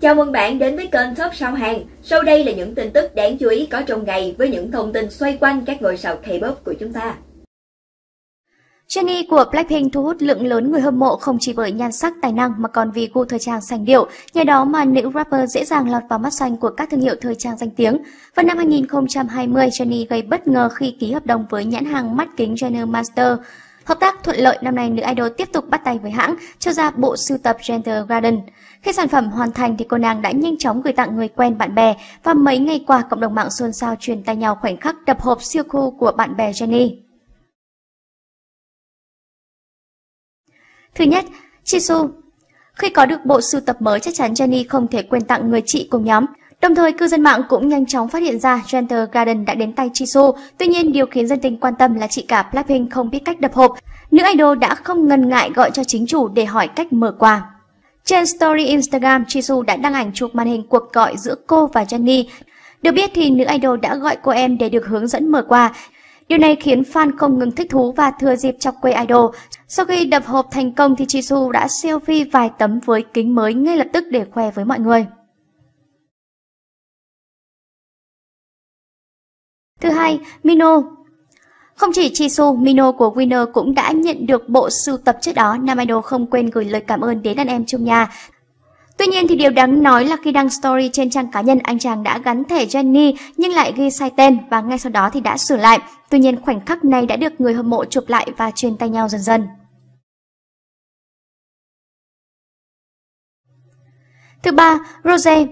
Chào mừng bạn đến với kênh Top Sao Hàng. Sau đây là những tin tức đáng chú ý có trong ngày với những thông tin xoay quanh các ngôi sao K-pop của chúng ta. Jennie của Blackpink thu hút lượng lớn người hâm mộ không chỉ bởi nhan sắc tài năng mà còn vì gu thời trang sành điệu, nhờ đó mà nữ rapper dễ dàng lọt vào mắt xanh của các thương hiệu thời trang danh tiếng. Vào năm 2020, Jennie gây bất ngờ khi ký hợp đồng với nhãn hàng mắt kính Jenner Master. Hợp tác thuận lợi năm nay nữ idol tiếp tục bắt tay với hãng cho ra bộ sưu tập Gender Garden. Khi sản phẩm hoàn thành thì cô nàng đã nhanh chóng gửi tặng người quen bạn bè và mấy ngày qua cộng đồng mạng xôn xao truyền tay nhau khoảnh khắc đập hộp siêu cool của bạn bè Jenny. Thứ nhất, Jisoo. Khi có được bộ sưu tập mới chắc chắn Jenny không thể quên tặng người chị cùng nhóm. Đồng thời, cư dân mạng cũng nhanh chóng phát hiện ra Gender Garden đã đến tay Jisoo. Tuy nhiên, điều khiến dân tình quan tâm là chị cả Blackpink không biết cách đập hộp. Nữ idol đã không ngần ngại gọi cho chính chủ để hỏi cách mở quà. Trên story Instagram, Jisoo đã đăng ảnh chụp màn hình cuộc gọi giữa cô và Jennie. Được biết thì nữ idol đã gọi cô em để được hướng dẫn mở quà. Điều này khiến fan không ngừng thích thú và thừa dịp chọc quê idol. Sau khi đập hộp thành công thì Jisoo đã selfie vài tấm với kính mới ngay lập tức để khoe với mọi người. Thứ hai, Mino. Không chỉ Jisoo, Mino của Winner cũng đã nhận được bộ sưu tập trước đó, nam idol không quên gửi lời cảm ơn đến đàn em trong nhà. Tuy nhiên thì điều đáng nói là khi đăng story trên trang cá nhân, anh chàng đã gắn thẻ Jenny nhưng lại ghi sai tên và ngay sau đó thì đã sửa lại. Tuy nhiên khoảnh khắc này đã được người hâm mộ chụp lại và truyền tay nhau dần dần. Thứ ba, Rose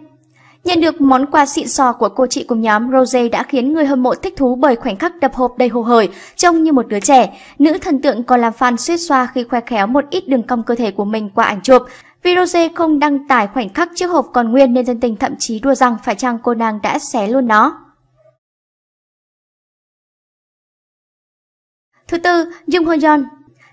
Nhận được món quà xịn sò của cô chị cùng nhóm, Rose đã khiến người hâm mộ thích thú bởi khoảnh khắc đập hộp đầy hồ hởi, trông như một đứa trẻ. Nữ thần tượng còn làm fan suýt xoa khi khoe khéo một ít đường cong cơ thể của mình qua ảnh chụp. Vì Rose không đăng tải khoảnh khắc chiếc hộp còn nguyên nên dân tình thậm chí đua rằng phải chăng cô nàng đã xé luôn nó. Thứ tư, Jung Ho Yeon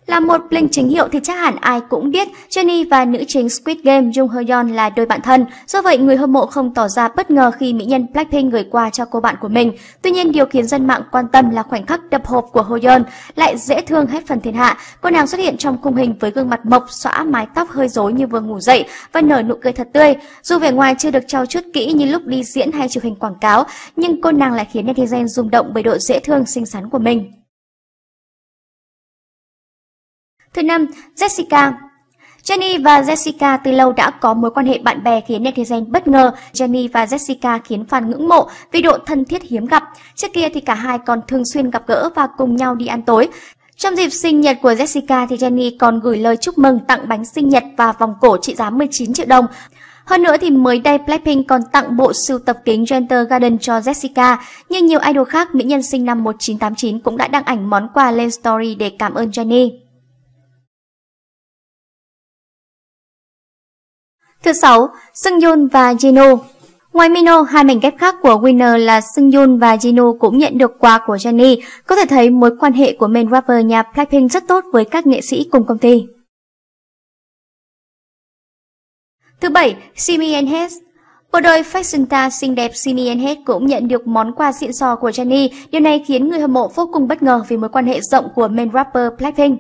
là một Blink chính hiệu thì chắc hẳn ai cũng biết Jennie và nữ chính Squid Game Jung Hyeon là đôi bạn thân. Do vậy, người hâm mộ không tỏ ra bất ngờ khi mỹ nhân Blackpink gửi quà cho cô bạn của mình. Tuy nhiên, điều khiến dân mạng quan tâm là khoảnh khắc đập hộp của Hyeon lại dễ thương hết phần thiên hạ. Cô nàng xuất hiện trong khung hình với gương mặt mộc, xõa mái tóc hơi rối như vừa ngủ dậy và nở nụ cười thật tươi. Dù vẻ ngoài chưa được trau chuốt kỹ như lúc đi diễn hay chụp hình quảng cáo, nhưng cô nàng lại khiến netizen rung động bởi độ dễ thương xinh xắn của mình. Thứ năm, Jessica. Jenny và Jessica từ lâu đã có mối quan hệ bạn bè khiến netizen bất ngờ. Jenny và Jessica khiến fan ngưỡng mộ vì độ thân thiết hiếm gặp. Trước kia thì cả hai còn thường xuyên gặp gỡ và cùng nhau đi ăn tối. Trong dịp sinh nhật của Jessica thì Jenny còn gửi lời chúc mừng tặng bánh sinh nhật và vòng cổ trị giá 19 triệu đồng. Hơn nữa thì mới đây Blackpink còn tặng bộ sưu tập kính Gentle Garden cho Jessica. Như nhiều idol khác, mỹ nhân sinh năm 1989 cũng đã đăng ảnh món quà lên story để cảm ơn jenny Thứ sáu, Sung Yoon và Jino. Ngoài Mino, hai mảnh ghép khác của Winner là Sung Yoon và Jino cũng nhận được quà của Jennie. Có thể thấy mối quan hệ của main rapper nhà Blackpink rất tốt với các nghệ sĩ cùng công ty. Thứ bảy, Simi and Hes. Bộ đôi fashion ta xinh đẹp Simi and Hes cũng nhận được món quà xịn sò của Jennie. Điều này khiến người hâm mộ vô cùng bất ngờ vì mối quan hệ rộng của main rapper Blackpink.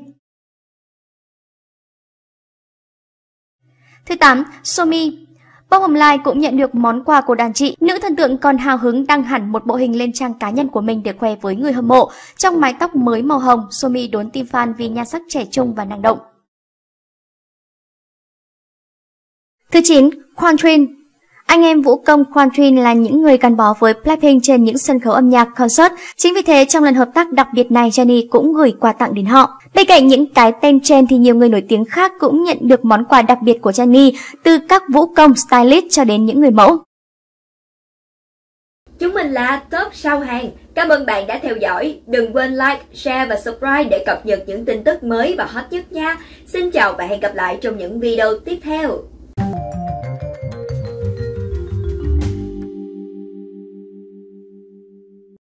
Thứ 8. Somi bông Hồng Lai cũng nhận được món quà của đàn chị. Nữ thần tượng còn hào hứng đăng hẳn một bộ hình lên trang cá nhân của mình để khoe với người hâm mộ. Trong mái tóc mới màu hồng, Somi đốn tim fan vì nhan sắc trẻ trung và năng động. Thứ 9. Khoan Trinh anh em vũ công Quantin là những người gắn bó với Blackpink trên những sân khấu âm nhạc concert. Chính vì thế trong lần hợp tác đặc biệt này Jennie cũng gửi quà tặng đến họ. Bên cạnh những cái tên trên thì nhiều người nổi tiếng khác cũng nhận được món quà đặc biệt của Jennie từ các vũ công stylist cho đến những người mẫu. Chúng mình là top sau hàng. Cảm ơn bạn đã theo dõi. Đừng quên like, share và subscribe để cập nhật những tin tức mới và hot nhất nha. Xin chào và hẹn gặp lại trong những video tiếp theo.